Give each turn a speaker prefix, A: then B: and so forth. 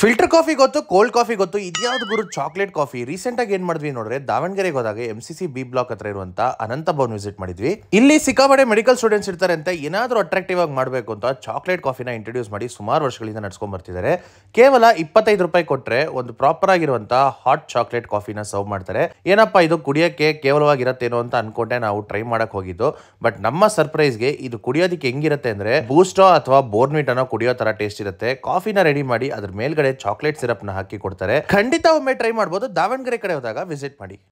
A: filter coffee ಗೊತ್ತು cold coffee ಗೊತ್ತು ಇದ್ಯಾವ್ದು ಗುರು ಚಾಕ್ಲೇಟ್ ಕಾಫಿ ರೀಸೆಂಟ್ ಆಗಿ ಏನ್ ಮಾಡಿದ್ವಿ ನೋಡ್ರೆ ದಾವಣಗೆರೆಗೆ ಹೋದಾಗ ಎಂ ಸಿ ಬಿ ಬ್ಲಾಕ್ ಹತ್ರ ಇರುವಂತ ಅನಂತ ಭವನ್ ವಿಸಿಟ್ ಮಾಡಿದ್ವಿ ಇಲ್ಲಿ ಸಿಕ್ಕಾಪಡೆ ಮೆಡಿಕಲ್ ಸ್ಟೂಡೆಂಟ್ಸ್ ಇರ್ತಾರೆ ಅಂತ ಏನಾದ್ರೂ ಅಟ್ರಾಕ್ಟಿವ್ ಆಗಿ ಮಾಡಬೇಕು ಅಂತ ಚಾಕ್ಲೇಟ್ ಕಾಫಿನ ಇಂಟ್ರೊಡ್ಯೂಸ್ ಮಾಡಿ ಸುಮಾರು ವರ್ಷಗಳಿಂದ ನಡ್ಸ್ಕೊಂಡ್ ಬರ್ತಿದ್ದಾರೆ ಕೇವಲ ಇಪ್ಪತ್ತೈದು ರೂಪಾಯಿ ಕೊಟ್ರೆ ಒಂದು ಪ್ರಾಪರ್ ಆಗಿರುವಂತ ಹಾಟ್ ಚಾಕ್ಲೇಟ್ ಕಾಫಿನ ಸರ್ವ್ ಮಾಡ್ತಾರೆ ಏನಪ್ಪಾ ಇದು ಕುಡಿಯೋಕ್ಕೆ ಕೇವಲವಾಗಿರತ್ತೇನೋ ಅಂತ ಅನ್ಕೊಂಡೆ ನಾವು ಟ್ರೈ ಮಾಡಕ್ ಹೋಗಿದ್ದು ಬಟ್ ನಮ್ಮ ಸರ್ಪ್ರೈಸ್ಗೆ ಇದು ಕುಡಿಯೋದಕ್ಕೆ ಹೆಂಗಿರುತ್ತೆ ಅಂದ್ರೆ ಬೂಸ್ಟೋ ಅಥವಾ ಬೋರ್ನ್ವಿಟ್ ಅನ್ನೋ ಕುಡಿಯೋ ತರ ಟೇಸ್ಟ್ ಇರುತ್ತೆ ಕಾಫಿನ ರೆಡಿ ಮಾಡಿ ಅದ್ರ ಮೇಲ್ಗಡೆ ಕಡೆ ಚಾಕ್ಲೇಟ್ ನ ಹಾಕಿ ಕೊಡ್ತಾರೆ ಖಂಡಿತ ಒಮ್ಮೆ ಟ್ರೈ ಮಾಡಬಹುದು ದಾವಣಗೆರೆ ಕಡೆ ಹೋದಾಗ ವಿಸಿಟ್ ಮಾಡಿ